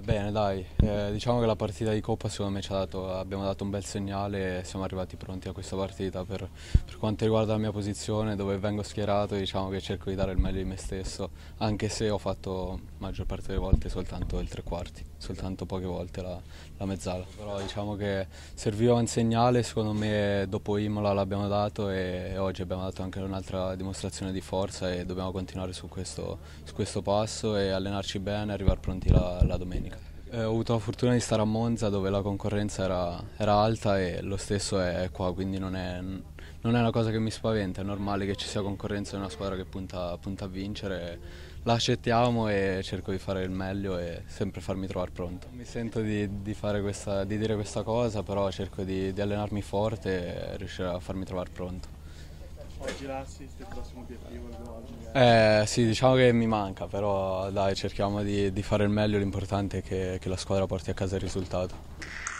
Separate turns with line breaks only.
bene dai, eh, diciamo che la partita di Coppa secondo me ci ha dato, abbiamo dato un bel segnale e siamo arrivati pronti a questa partita. Per, per, quanto riguarda la mia posizione, dove vengo schierato, diciamo che cerco di dare il meglio di me stesso, anche se ho fatto maggior parte delle volte soltanto il tre quarti, soltanto poche volte la, la mezzala. Però diciamo che serviva un segnale, secondo me dopo Imola l'abbiamo dato e, e oggi abbiamo dato anche un'altra dimostrazione di forza e dobbiamo continuare su questo, su questo passo e allenarci bene e arrivare pronti la, la domenica. Eh, ho avuto la fortuna di stare a Monza dove la concorrenza era, era alta e lo stesso è qua, quindi non è, non è, una cosa che mi spaventa, è normale che ci sia concorrenza in una squadra che punta, punta a vincere. La accettiamo e cerco di fare il meglio e sempre farmi trovare pronto. Mi sento di, di, questa, di dire questa cosa, però cerco di, di allenarmi forte e riuscire a farmi trovare pronto.
Oggi l'assist è il prossimo obiettivo,
il gol? Eh sì, diciamo che mi manca, però dai, cerchiamo di, di fare il meglio, l'importante è che, che la squadra porti a casa il risultato.